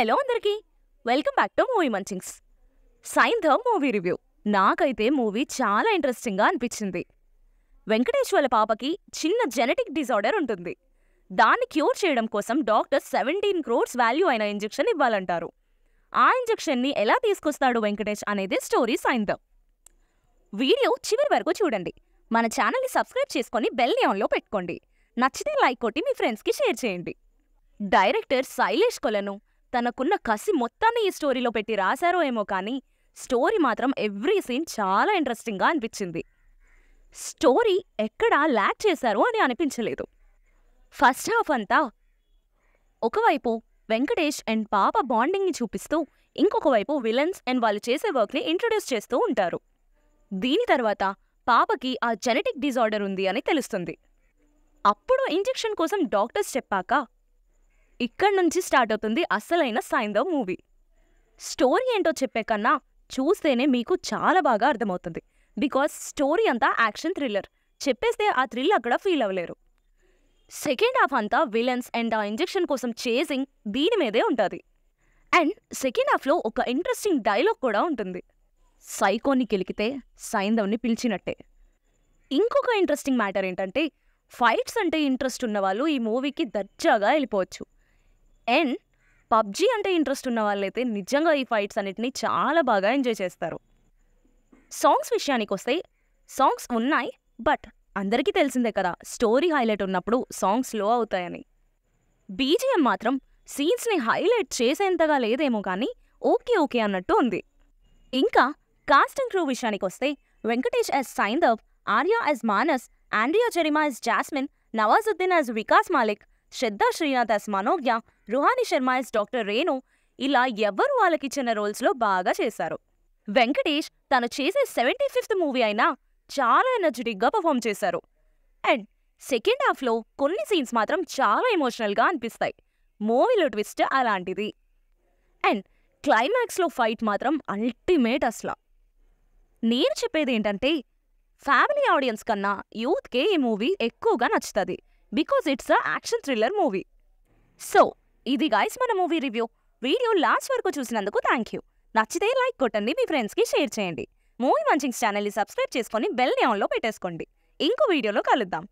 hello అందరికీ welcome back to movie munchings Saindhav movie review నాకైతే movie చాలా ఇంట్రెస్టింగ్గా అనిపించింది వెంకటేశ్వర వాళ్ళ పాపకి చిన్న జెనెటిక్ డిజార్డర్ ఉంటుంది దాన్ని క్యూర్ చేయడం కోసం డాక్టర్ సెవెంటీన్ క్రోర్స్ వాల్యూ అయిన ఇంజెక్షన్ ఇవ్వాలంటారు ఆ ఇంజెక్షన్ని ఎలా తీసుకొస్తాడు వెంకటేష్ అనేది స్టోరీ సైన్ద వీడియో చివరి వరకు చూడండి మన ఛానల్ని సబ్స్క్రైబ్ చేసుకొని బెల్ ఆన్లో పెట్టుకోండి నచ్చితే లైక్ కొట్టి మీ ఫ్రెండ్స్కి షేర్ చేయండి డైరెక్టర్ శైలేష్ కొలను తనకున్న కసి మొత్తాన్ని ఈ స్టోరీలో పెట్టి రాశారో ఏమో కానీ స్టోరీ మాత్రం ఎవ్రీ సీన్ చాలా ఇంట్రెస్టింగ్గా అనిపించింది స్టోరీ ఎక్కడా ల్యాక్ చేశారు అని అనిపించలేదు ఫస్ట్ హాఫ్ అంతా ఒకవైపు వెంకటేష్ అండ్ పాప బాండింగ్ని చూపిస్తూ ఇంకొక వైపు విలన్స్ అండ్ వాళ్ళు చేసే వర్క్ని ఇంట్రొడ్యూస్ చేస్తూ ఉంటారు దీని తర్వాత పాపకి ఆ జెనెటిక్ డిజార్డర్ ఉంది అని తెలుస్తుంది అప్పుడు ఇంజెక్షన్ కోసం డాక్టర్స్ చెప్పాక ఇక్కడి నుంచి స్టార్ట్ అవుతుంది అసలైన సైంధవ్ మూవీ స్టోరీ ఏంటో చెప్పే కన్నా చూస్తేనే మీకు చాలా బాగా అర్థమవుతుంది బికాస్ స్టోరీ అంతా యాక్షన్ థ్రిల్లర్ చెప్పేస్తే ఆ థ్రిల్ అక్కడ ఫీల్ అవ్వలేరు సెకండ్ హాఫ్ అంతా విలన్స్ అండ్ ఆ ఇంజెక్షన్ కోసం చేసింగ్ దీని మీదే ఉంటుంది అండ్ సెకండ్ హాఫ్లో ఒక ఇంట్రెస్టింగ్ డైలాగ్ కూడా ఉంటుంది సైకోని కెలికితే సైంధవ్ని పిలిచినట్టే ఇంకొక ఇంట్రెస్టింగ్ మ్యాటర్ ఏంటంటే ఫైట్స్ అంటే ఇంట్రెస్ట్ ఉన్నవాళ్ళు ఈ మూవీకి దర్జాగా వెళ్ళిపోవచ్చు అండ్ పబ్జీ అంటే ఇంట్రెస్ట్ ఉన్న వాళ్ళైతే నిజంగా ఈ ఫైట్స్ అన్నిటినీ చాలా బాగా ఎంజాయ్ చేస్తారు సాంగ్స్ విషయానికి వస్తే సాంగ్స్ ఉన్నాయి బట్ అందరికీ తెలిసిందే కదా స్టోరీ హైలైట్ ఉన్నప్పుడు సాంగ్స్ లో అవుతాయని బీజిఎం మాత్రం సీన్స్ని హైలైట్ చేసేంతగా లేదేమో కానీ ఓకే ఓకే అన్నట్టు ఉంది ఇంకా కాస్టింగ్ క్రూ విషయానికి వస్తే Venkatesh as Saindhav Arya as Manas Andrea Jeremiah as Jasmine Nawazuddin as Vikas Malik Shraddha Srinath as Manogna Ruhani Sharma doctor Renu ఇలా ఎవ్వరు వాళ్ళకిచ్చిన రోల్స్లో బాగా చేశారు వెంకటేష్ తను చేసే సెవెంటీ ఫిఫ్త్ మూవీ అయినా చాలా ఎనర్జెటిక్గా పర్ఫామ్ చేశారు అండ్ సెకండ్ హాఫ్లో కొన్ని సీన్స్ మాత్రం చాలా ఎమోషనల్గా అనిపిస్తాయి మూవీలో ట్విస్ట్ అలాంటిది అండ్ క్లైమాక్స్లో ఫైట్ మాత్రం అల్టిమేట్ అసలు నేను చెప్పేది ఏంటంటే ఫ్యామిలీ ఆడియన్స్ కన్నా యూత్కే ఈ మూవీ ఎక్కువగా నచ్చుతుంది because it's a action thriller movie so ఇది గైస్ మన మూవీ రివ్యూ వీడియో లాస్ట్ వరకు చూసినందుకు థ్యాంక్ యూ నచ్చితే లైక్ కొట్టండి మీ ఫ్రెండ్స్కి షేర్ చేయండి మూవీ మంచింగ్స్ ఛానల్ని సబ్స్క్రైబ్ చేసుకొని బెల్ని ఆన్లో పెట్టేసుకోండి ఇంకో వీడియోలో కలుద్దాం